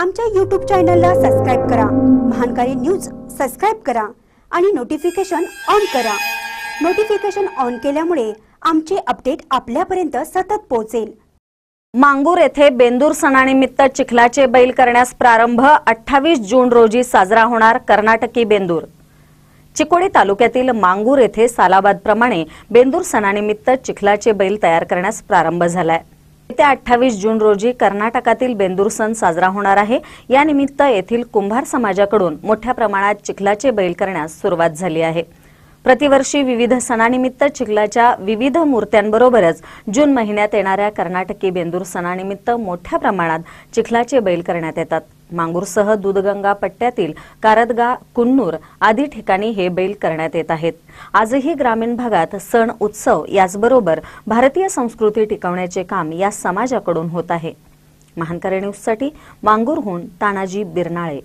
आमच्या यूट्यूब चॅनलला सबस्क्राईब करा महानकारी न्यूज सबस्क्राईब करा आणि नोटिफिकेशन ऑन करा नोटिफिकेशन ऑन केल्यामुळे आमचे अपडेट आपल्यापर्यंत सतत पोहोचेल मांगूर येथे बेंदूर सणानिमित्त चिखलाचे बैल करण्यास प्रारंभ अठ्ठावीस जून रोजी साजरा होणार कर्नाटकी बेंदूर चिकोडी तालुक्यातील मांगूर येथे सालाबादप्रमाणे बेंदूर सणानिमित्त चिखलाचे बैल तयार करण्यास प्रारंभ झाला आहे येत्या अठ्ठावीस जून रोजी कर्नाटकातील बेंदूर सण साजरा होणार आहे यानिमित्त येथील कुंभार समाजाकडून मोठ्या प्रमाणात चिखलाचे बैल करण्यास सुरुवात झाली आहे प्रतिवर्षी विविध सणानिमित्त चिखलाच्या विविध मूर्त्यांबरोबरच जून महिन्यात येणाऱ्या कर्नाटकी बेंदूर सणानिमित्त मोठ्या प्रमाणात चिखलाचे बैल करण्यात येतात मांगूरसह दूधगंगा पट्ट्यातील कारदगा कुन्नूर आदी ठिकाणी हे बैल करण्यात येत आहेत आजही ग्रामीण भागात सण उत्सव याचबरोबर भारतीय संस्कृती टिकवण्याचे काम या समाजाकडून होत आहे महानकरे न्यूजसाठी मांगूरहून तानाजी बिरनाळे